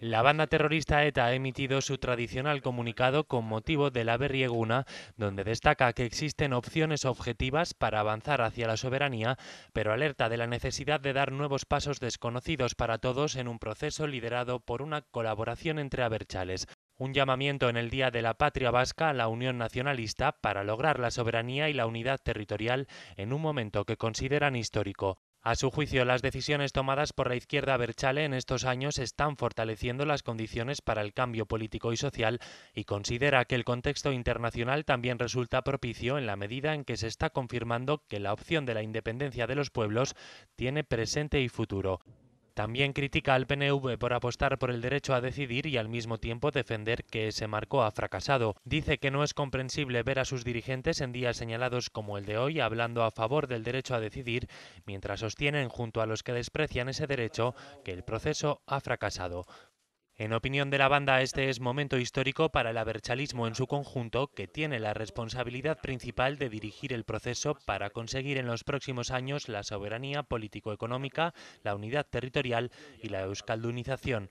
La banda terrorista ETA ha emitido su tradicional comunicado con motivo de la Berrieguna, donde destaca que existen opciones objetivas para avanzar hacia la soberanía, pero alerta de la necesidad de dar nuevos pasos desconocidos para todos en un proceso liderado por una colaboración entre aberchales. Un llamamiento en el Día de la Patria Vasca a la Unión Nacionalista para lograr la soberanía y la unidad territorial en un momento que consideran histórico. A su juicio, las decisiones tomadas por la izquierda Berchale en estos años están fortaleciendo las condiciones para el cambio político y social y considera que el contexto internacional también resulta propicio en la medida en que se está confirmando que la opción de la independencia de los pueblos tiene presente y futuro. También critica al PNV por apostar por el derecho a decidir y al mismo tiempo defender que ese marco ha fracasado. Dice que no es comprensible ver a sus dirigentes en días señalados como el de hoy hablando a favor del derecho a decidir, mientras sostienen junto a los que desprecian ese derecho que el proceso ha fracasado. En opinión de la banda, este es momento histórico para el aberchalismo en su conjunto, que tiene la responsabilidad principal de dirigir el proceso para conseguir en los próximos años la soberanía político-económica, la unidad territorial y la euskaldunización.